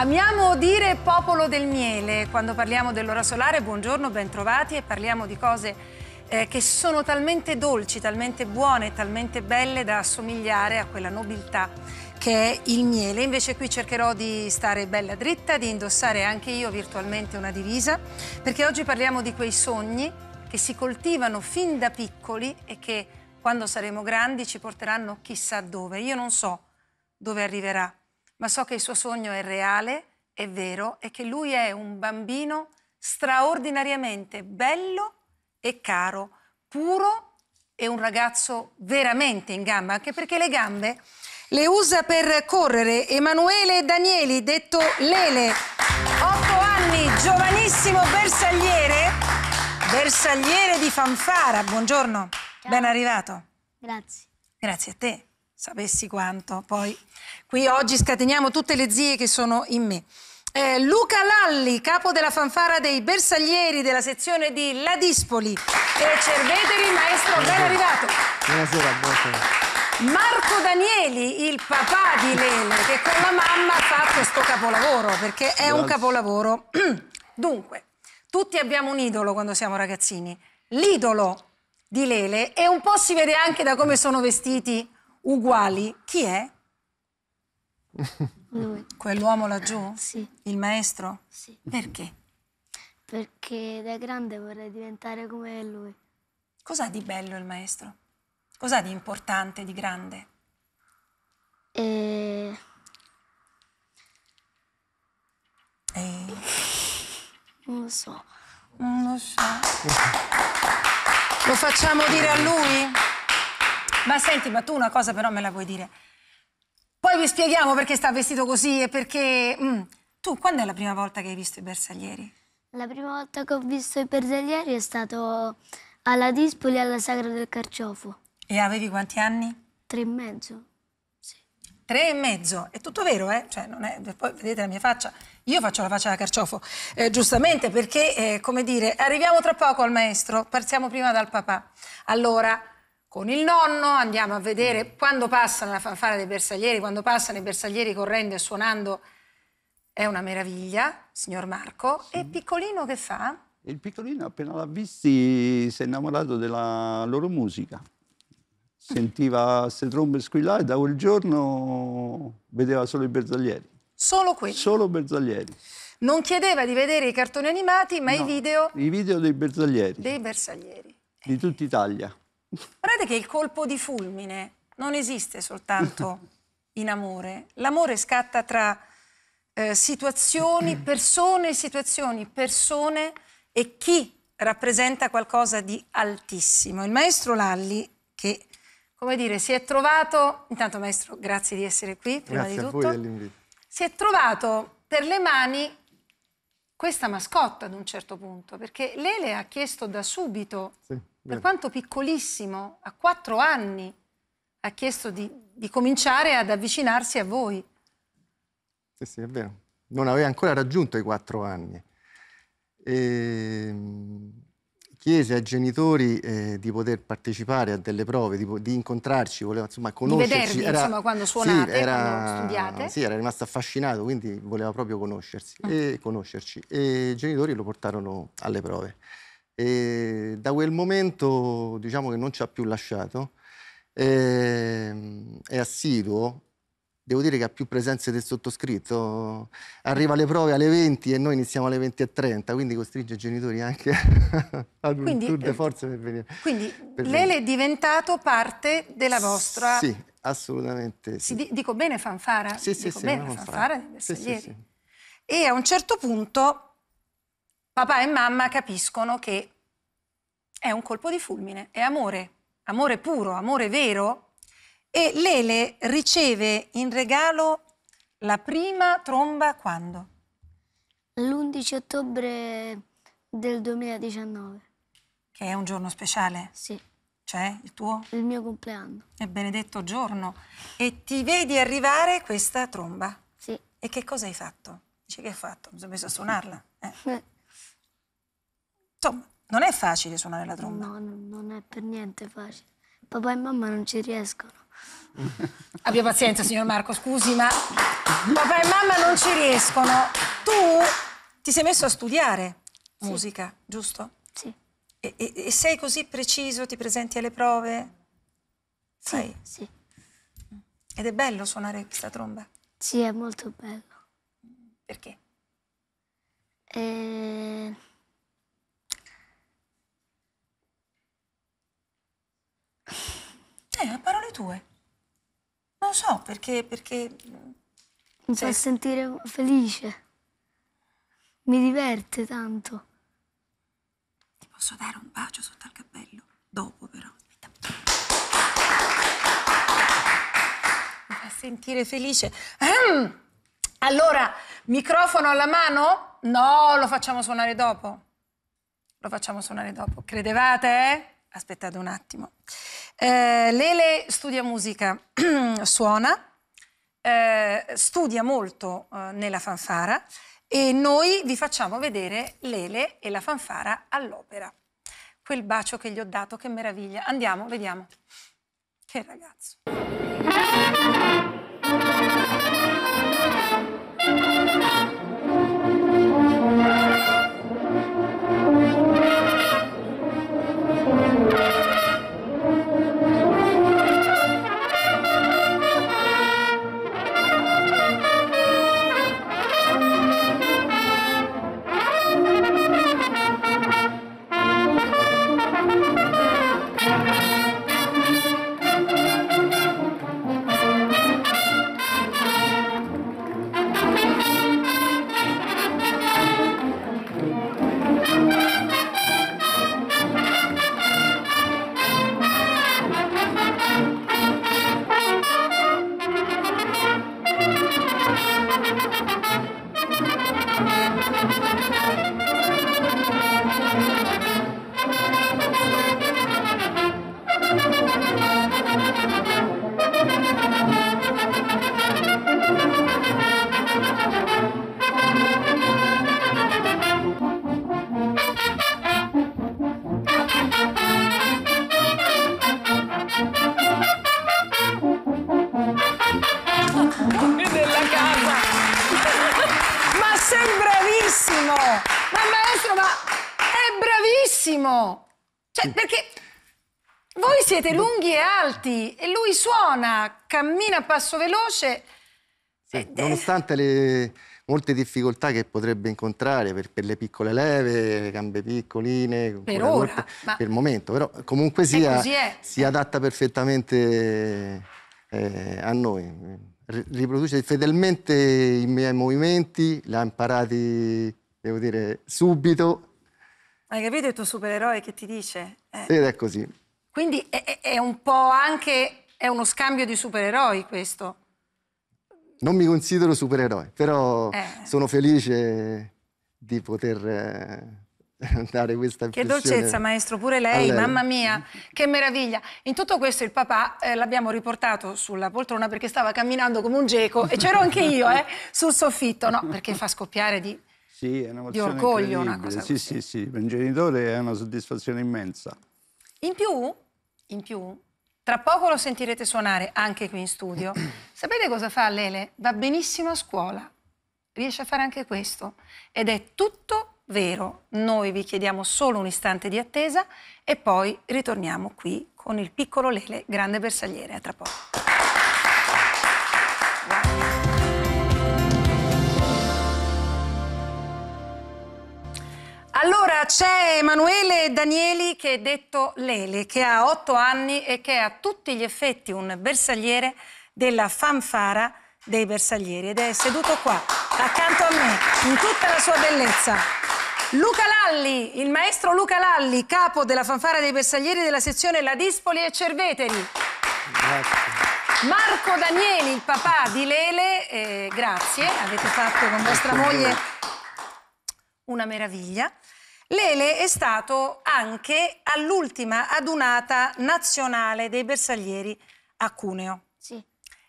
Amiamo dire popolo del miele quando parliamo dell'ora solare, buongiorno, bentrovati e parliamo di cose eh, che sono talmente dolci, talmente buone, talmente belle da assomigliare a quella nobiltà che è il miele. Invece qui cercherò di stare bella dritta, di indossare anche io virtualmente una divisa, perché oggi parliamo di quei sogni che si coltivano fin da piccoli e che quando saremo grandi ci porteranno chissà dove. Io non so dove arriverà ma so che il suo sogno è reale, è vero e che lui è un bambino straordinariamente bello e caro, puro e un ragazzo veramente in gamba, anche perché le gambe le usa per correre. Emanuele Danieli, detto Lele, 8 anni, giovanissimo bersagliere, bersagliere di fanfara. Buongiorno, Ciao. ben arrivato. Grazie. Grazie a te. Sapessi quanto. Poi qui oggi scateniamo tutte le zie che sono in me. Eh, Luca Lalli, capo della fanfara dei bersaglieri della sezione di Ladispoli. E Cerveteri, maestro, ben arrivato. Buonasera, buonasera. Marco Danieli, il papà di Lele, che con la mamma fa questo capolavoro, perché è Grazie. un capolavoro. Dunque, tutti abbiamo un idolo quando siamo ragazzini. L'idolo di Lele, e un po' si vede anche da come sono vestiti uguali, chi è? Lui. Quell'uomo laggiù? Sì. Il maestro? Sì. Perché? Perché da grande vorrei diventare come lui. Cos'ha di bello il maestro? Cos'ha di importante, di grande? E... Eh. e... Eh. Non lo so. Non lo so. Lo facciamo dire a lui? Sì. Ma senti, ma tu una cosa però me la vuoi dire. Poi vi spieghiamo perché sta vestito così e perché... Mm. Tu, quando è la prima volta che hai visto i bersaglieri? La prima volta che ho visto i bersaglieri è stato alla Dispoli alla Sagra del Carciofo. E avevi quanti anni? Tre e mezzo. Sì. Tre e mezzo, è tutto vero, eh? Cioè, non è... Poi vedete la mia faccia, io faccio la faccia da carciofo, eh, giustamente perché, eh, come dire, arriviamo tra poco al maestro, partiamo prima dal papà. Allora, con il nonno, andiamo a vedere mm. quando passano la fanfara dei bersaglieri, quando passano i bersaglieri correndo e suonando, è una meraviglia, signor Marco. Sì. E Piccolino che fa? Il Piccolino appena l'ha visti si è innamorato della loro musica. Sentiva queste trombe squillare, da quel giorno vedeva solo i bersaglieri. Solo quelli? Solo i bersaglieri. Non chiedeva di vedere i cartoni animati, ma no, i video... I video dei bersaglieri. Dei bersaglieri. Di tutta Italia. Guardate che il colpo di fulmine non esiste soltanto in amore. L'amore scatta tra eh, situazioni, persone, situazioni, persone e chi rappresenta qualcosa di altissimo. Il maestro Lalli, che come dire, si è trovato, intanto maestro, grazie di essere qui, prima grazie di tutto. Si è trovato per le mani questa mascotte ad un certo punto, perché Lele ha chiesto da subito, sì, per quanto piccolissimo, a quattro anni, ha chiesto di, di, cominciare ad avvicinarsi a voi. Sì, sì, è vero. Non aveva ancora raggiunto i quattro anni. E... Ehm, chiese ai genitori eh, di poter partecipare a delle prove, di, di incontrarci, voleva insomma conoscerci. Di vedervi, era, insomma, quando suonate, sì, era, quando studiate. Sì, era rimasto affascinato, quindi voleva proprio conoscersi mm. e conoscerci. E i genitori lo portarono alle prove. E da quel momento diciamo che non ci ha più lasciato. E, ehm, è assiduo, devo dire che ha più presenze del sottoscritto. Arriva alle prove alle 20 e noi iniziamo alle 20 e 30, quindi costringe i genitori anche a un quindi, tour de eh, forza per venire. Quindi Lele è diventato parte della vostra... Sì, assolutamente. Sì. Sì, dico bene fanfara? Sì, sì, dico sì. Bene, fanfara, fanfara sì, sì, sì. E a un certo punto papà e mamma capiscono che è un colpo di fulmine, è amore, amore puro, amore vero, e Lele riceve in regalo la prima tromba quando? L'11 ottobre del 2019. Che è un giorno speciale? Sì. Cioè, il tuo? Il mio compleanno. È benedetto giorno. E ti vedi arrivare questa tromba? Sì. E che cosa hai fatto? Dice, che hai fatto? Mi sono messo a suonarla. Eh. eh. Insomma, non è facile suonare la tromba. No, no, non è per niente facile. Papà e mamma non ci riescono. Abbia pazienza, signor Marco, scusi, ma papà e mamma non ci riescono. Tu ti sei messo a studiare sì. musica, giusto? Sì. E, e, e, sei così preciso? Ti presenti alle prove? Sì, Sai? sì. Ed è bello suonare questa tromba? Sì, è molto bello. Perché? Ehm. Eh... a parole tue. Non so, perché... perché... Mi se... fa cioè, sentire felice. Mi diverte tanto. Ti posso dare un bacio sotto al cappello? Dopo però. Mi fa sentire felice. Ehm, allora, microfono alla mano? No, lo facciamo suonare dopo. Lo facciamo suonare dopo. Credevate? Eh? Aspettate un attimo. Eh, Lele studia musica, suona, eh, studia molto eh, nella fanfara e noi vi facciamo vedere Lele e la fanfara all'opera. Quel bacio che gli ho dato, che meraviglia. Andiamo, vediamo. Che ragazzo. perché voi siete lunghi e alti e lui suona, cammina a passo veloce. Sì, eh, nonostante le molte difficoltà che potrebbe incontrare per, per le piccole leve, le gambe piccoline, per, ora, volte, ma... per il momento, però comunque sia, si adatta perfettamente eh, a noi. Riproduce fedelmente i miei movimenti, li ha imparati, devo dire, subito hai capito il tuo supereroe che ti dice? Eh. Ed è così. Quindi è, è, un po' anche è uno scambio di supereroi questo. Non mi considero supereroe, però eh. sono felice di poter eh, dare questa impressione. Che dolcezza, maestro, pure lei, lei, mamma mia, che meraviglia. In tutto questo il papà eh, l'abbiamo riportato sulla poltrona perché stava camminando come un geco e c'ero anche io eh, sul soffitto, no, perché fa scoppiare di sì, è di orgoglio, una cosa sì, così. Sì, sì, per un genitore è una soddisfazione immensa. In più, in più, tra poco lo sentirete suonare anche qui in studio. Sapete cosa fa Lele? Va benissimo a scuola, riesce a fare anche questo ed è tutto vero. Noi vi chiediamo solo un istante di attesa e poi ritorniamo qui con il piccolo Lele, grande bersagliere. A tra poco. Allora c'è Emanuele Danieli che è detto Lele, che ha otto anni e che è a tutti gli effetti un bersagliere della fanfara dei bersaglieri ed è seduto qua, accanto a me, in tutta la sua bellezza. Luca Lalli, il maestro Luca Lalli, capo della fanfara dei bersaglieri della sezione Ladispoli e Cerveteri. Grazie. Marco Danieli, il papà di Lele, eh, grazie, avete fatto con vostra moglie una meraviglia. Lele è stato anche all'ultima adunata nazionale dei bersaglieri a Cuneo. Sì.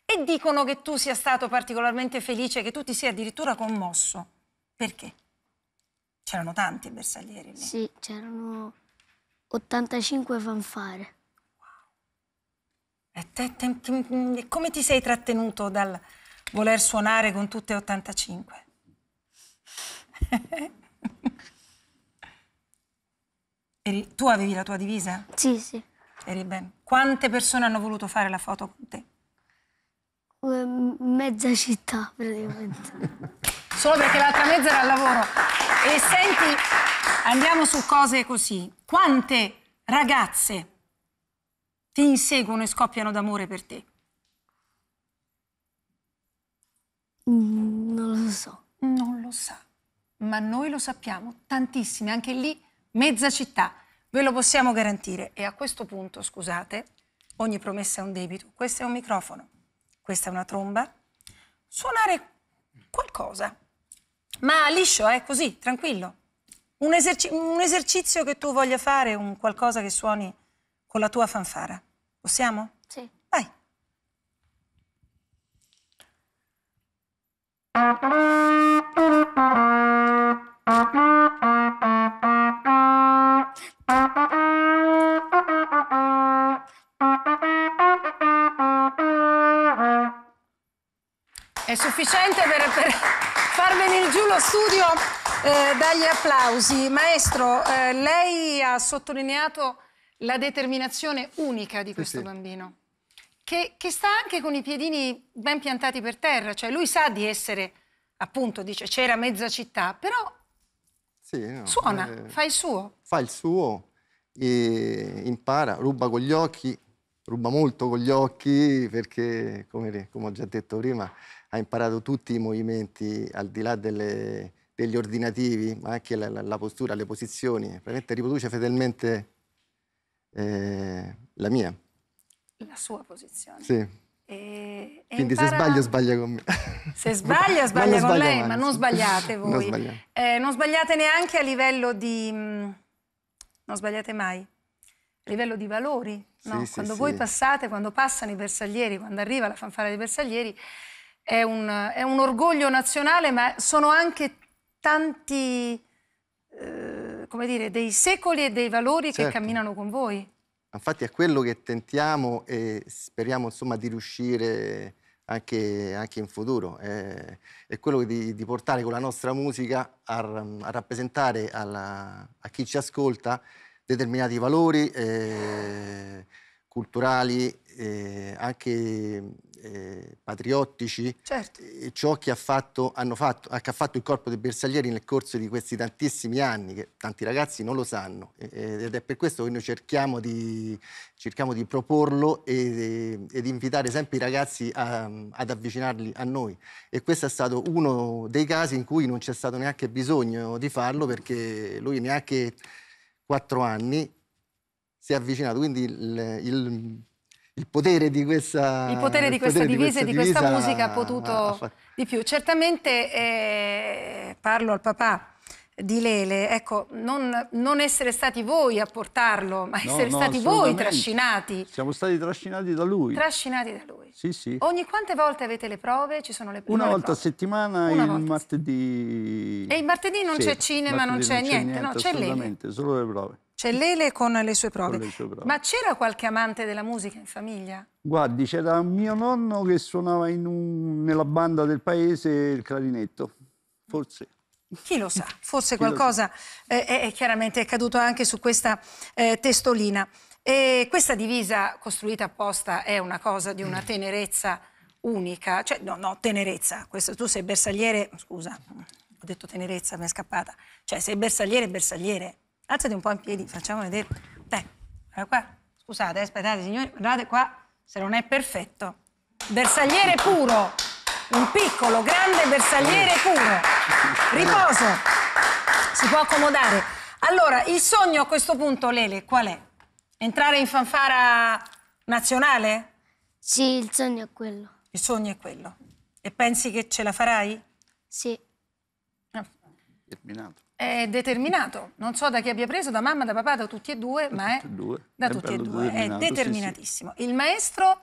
E dicono che tu sia stato particolarmente felice, che tu ti sia addirittura commosso. Perché? C'erano tanti bersaglieri lì. Sì, c'erano 85 fanfare. Wow. E te, te, te, come ti sei trattenuto dal voler suonare con tutte e 85? Eri, tu avevi la tua divisa? Sì, sì. Eri ben. Quante persone hanno voluto fare la foto con te? Mezza città, praticamente. Solo perché l'altra mezza era al lavoro. E senti, andiamo su cose così. Quante ragazze ti inseguono e scoppiano d'amore per te? Mm, non lo so. Non lo sa. Ma noi lo sappiamo, tantissime. Anche lì mezza città, ve lo possiamo garantire. E a questo punto, scusate, ogni promessa è un debito. Questo è un microfono, questa è una tromba. Suonare qualcosa, ma liscio, è eh, così, tranquillo. Un, eserci un, esercizio che tu voglia fare, un qualcosa che suoni con la tua fanfara. Possiamo? Sì. Vai. Thank È sufficiente per, per far venire giù lo studio eh, dagli applausi. Maestro, eh, lei ha sottolineato la determinazione unica di questo sì, sì. bambino, che, che, sta anche con i piedini ben piantati per terra, cioè lui sa di essere, appunto, dice c'era mezza città, però sì, no, suona, eh, fa il suo. Fa il suo, impara, ruba con gli occhi, ruba molto con gli occhi perché, come, come ho già detto prima, ha imparato tutti i movimenti al di là delle, degli ordinativi, ma anche la, la, postura, le posizioni. Praticamente riproduce fedelmente eh, la mia. La sua posizione. Sì. E, e Quindi impara... se sbaglio sbaglia con me. Se sbaglia sbaglia con sbaglia lei, mai. ma non sbagliate voi. Non sbagliate. Eh, non sbagliate neanche a livello di... Mm, non sbagliate mai. A livello di valori, No? Sì, quando sì, voi sì. passate, quando passano i bersaglieri, quando arriva la fanfara dei bersaglieri, è un, è un orgoglio nazionale, ma sono anche tanti, eh, come dire, dei secoli e dei valori certo. che camminano con voi. Infatti è quello che tentiamo e speriamo insomma, di riuscire anche, anche in futuro, è, è quello di, di, portare con la nostra musica a, a rappresentare alla, a chi ci ascolta determinati valori eh, culturali, eh, anche eh, patriottici, certo. ciò che ha fatto, fatto, che ha fatto, il corpo dei bersaglieri nel corso di questi tantissimi anni, che tanti ragazzi non lo sanno, ed è per questo che noi cerchiamo di, cerchiamo di proporlo e, ed invitare sempre i ragazzi a, ad avvicinarli a noi. E questo è stato uno dei casi in cui non c'è stato neanche bisogno di farlo perché lui neanche quattro anni si è avvicinato. Quindi il, il, il potere di questa, potere di questa divisa e di, questa musica ha potuto di più. Certamente eh, parlo al papà di Lele, ecco, non, non, essere stati voi a portarlo, ma essere no, no, stati voi trascinati. Siamo stati trascinati da lui. Trascinati da lui voi? Sì, sì. Ogni quante volte avete le prove? Ci sono le, Una volta a settimana, Una il volta. martedì... E il martedì non c'è cinema, non c'è niente, no? C'è lei. solo le prove. C'è Lele con le sue prove. Le sue prove. Ma c'era qualche amante della musica in famiglia? Guardi, c'era mio nonno che suonava un... nella banda del paese il clarinetto, forse. Chi lo sa, forse Chi qualcosa sa. Eh, è, chiaramente è caduto anche su questa eh, testolina. E questa divisa costruita apposta è una cosa di una mm. tenerezza unica, cioè no, no, tenerezza, questo, tu sei bersagliere, scusa, ho detto tenerezza, mi è scappata, cioè sei bersagliere, bersagliere, alzati un po' in piedi, facciamo vedere, beh, guarda qua, scusate, aspettate signori, guardate qua, se non è perfetto, bersagliere puro, un piccolo, grande bersagliere mm. puro, riposo, si può accomodare. Allora, il sogno a questo punto, Lele, qual è? Entrare in fanfara nazionale? Sì, il sogno è quello. Il sogno è quello. E pensi che ce la farai? Sì. Determinato. È determinato. Non so da chi abbia preso, da mamma, da papà, da tutti e due, da ma è... Due. Da è tutti e due. È determinatissimo. Sì, sì. Il maestro,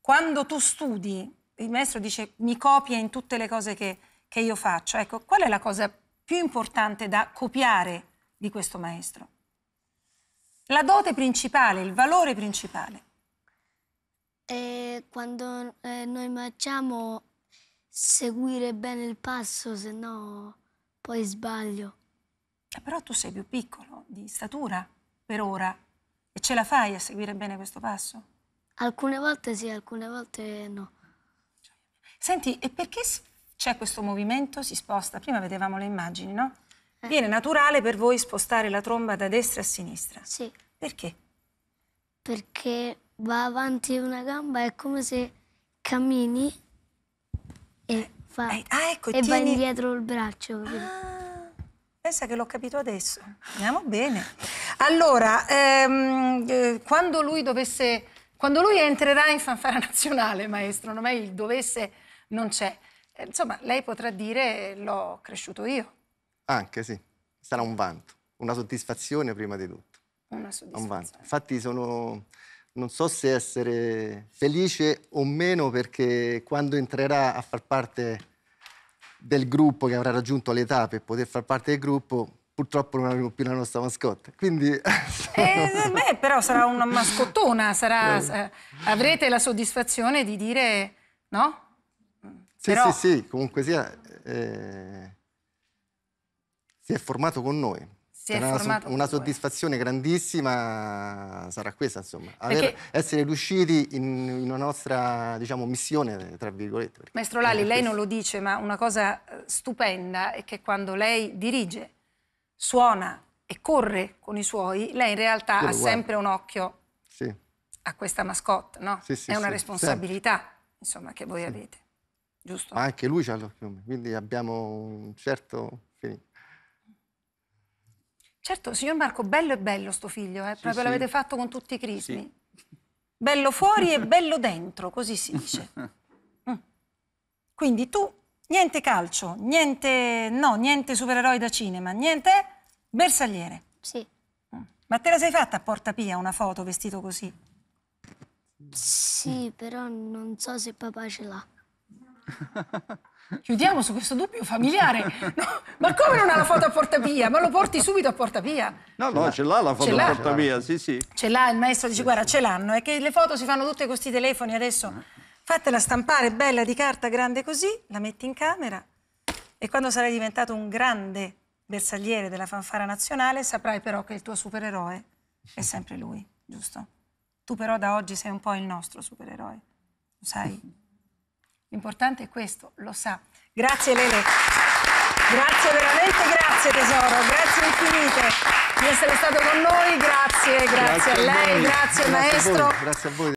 quando tu studi, il maestro dice mi copia in tutte le cose che, che io faccio. Ecco, qual è la cosa più importante da copiare di questo maestro? La dote principale, il valore principale. E eh, quando eh, noi marciamo seguire bene il passo, se no poi sbaglio. Eh, però tu sei più piccolo di statura per ora e ce la fai a seguire bene questo passo? Alcune volte sì, alcune volte no. Senti, e perché c'è questo movimento? Si sposta? Prima vedevamo le immagini, no? Eh. Viene naturale per voi spostare la tromba da destra a sinistra? Sì. Perché? Perché va avanti una gamba, è come se cammini e eh, fa... Eh, ah, ecco, e tieni... va indietro il braccio. Ah, pensa che l'ho capito adesso. Andiamo bene. Allora, ehm, eh, quando lui dovesse... Quando lui entrerà in fanfara nazionale, maestro, non è il dovesse, non c'è. Insomma, lei potrà dire l'ho cresciuto io. Anche sì, sarà un vanto, una soddisfazione prima di tutto. Una soddisfazione. Un vanto. Infatti sono, non so se essere felice o meno perché quando entrerà a far parte del gruppo che avrà raggiunto l'età per poter far parte del gruppo, purtroppo non avremo più la nostra mascotte. Quindi... Eh, beh, però sarà una mascottona, sarà, eh. avrete la soddisfazione di dire no? Sì, però... sì, sì, comunque sia... Eh si è formato con noi. Una, una, soddisfazione grandissima sarà questa, insomma, Aver, essere riusciti in, in, una nostra diciamo, missione, tra virgolette. Maestro Lali, lei non lo dice, ma una cosa eh, stupenda è che quando lei dirige, suona e corre con i suoi, lei in realtà Io ha sempre un occhio sì. a questa mascotte, no? Sì, sì, è una responsabilità insomma, che voi avete, giusto? Ma anche lui ha l'occhio, quindi abbiamo un certo... Fini. Certo, signor Marco, bello e bello sto figlio, eh? proprio sì, l'avete fatto con tutti i crismi. Sì. Bello fuori e bello dentro, così si dice. Mm. Quindi tu, niente calcio, niente, no, niente supereroi da cinema, niente bersagliere. Sì. Mm. Ma te la sei fatta a Porta Pia una foto vestito così? Sì, però non so se papà ce l'ha. Chiudiamo su questo dubbio familiare. No, ma come non ha la foto a Portavia? Ma lo porti subito a Portavia? No, no, ce l'ha la foto a Portavia, sì, sì. Ce l'ha, il maestro dice, guarda, ce l'hanno. È che le foto si fanno tutte con questi telefoni adesso. Fatela stampare bella di carta grande così, la metti in camera e quando sarai diventato un grande bersagliere della fanfara nazionale saprai però che il tuo supereroe è sempre lui, giusto? Tu però da oggi sei un po' il nostro supereroe, lo sai? L'importante è questo, lo sa. Grazie Lele. Grazie veramente, grazie tesoro, grazie infinite di essere stato con noi, grazie, grazie, grazie a lei, a grazie, grazie, maestro. A grazie a voi.